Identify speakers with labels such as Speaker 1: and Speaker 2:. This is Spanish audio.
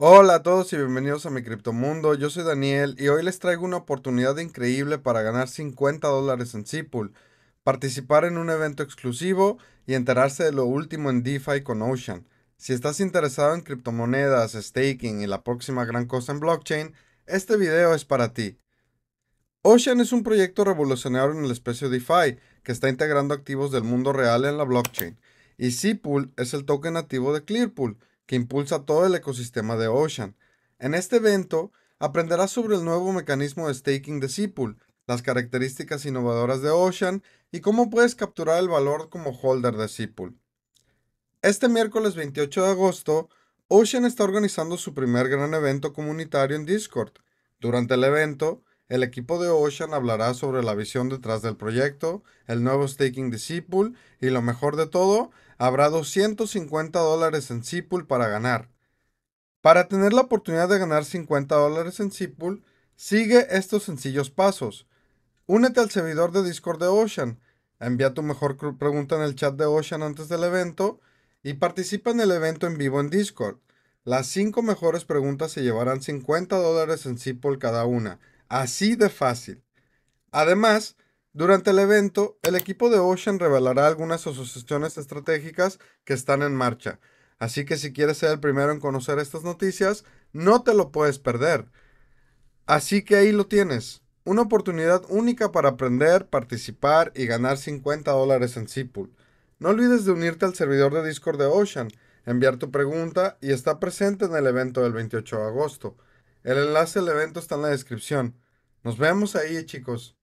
Speaker 1: Hola a todos y bienvenidos a mi criptomundo, yo soy Daniel y hoy les traigo una oportunidad increíble para ganar 50 dólares en Cipul, participar en un evento exclusivo y enterarse de lo último en DeFi con Ocean. Si estás interesado en criptomonedas, staking y la próxima gran cosa en blockchain, este video es para ti. Ocean es un proyecto revolucionario en el espacio DeFi que está integrando activos del mundo real en la blockchain y Cipul es el token nativo de Clearpool que impulsa todo el ecosistema de Ocean. En este evento, aprenderás sobre el nuevo mecanismo de staking de Sipul, las características innovadoras de Ocean y cómo puedes capturar el valor como holder de Sipul. Este miércoles 28 de agosto, Ocean está organizando su primer gran evento comunitario en Discord. Durante el evento, el equipo de Ocean hablará sobre la visión detrás del proyecto, el nuevo staking de Seapool y lo mejor de todo, habrá 250 dólares en Seapool para ganar. Para tener la oportunidad de ganar 50 dólares en Seapool, sigue estos sencillos pasos. Únete al servidor de Discord de Ocean, envía tu mejor pregunta en el chat de Ocean antes del evento y participa en el evento en vivo en Discord. Las 5 mejores preguntas se llevarán 50 dólares en Seapool cada una. Así de fácil. Además, durante el evento, el equipo de Ocean revelará algunas asociaciones estratégicas que están en marcha. Así que si quieres ser el primero en conocer estas noticias, no te lo puedes perder. Así que ahí lo tienes. Una oportunidad única para aprender, participar y ganar 50 dólares en Zipul. No olvides de unirte al servidor de Discord de Ocean, enviar tu pregunta y estar presente en el evento del 28 de agosto. El enlace del evento está en la descripción. Nos vemos ahí, chicos.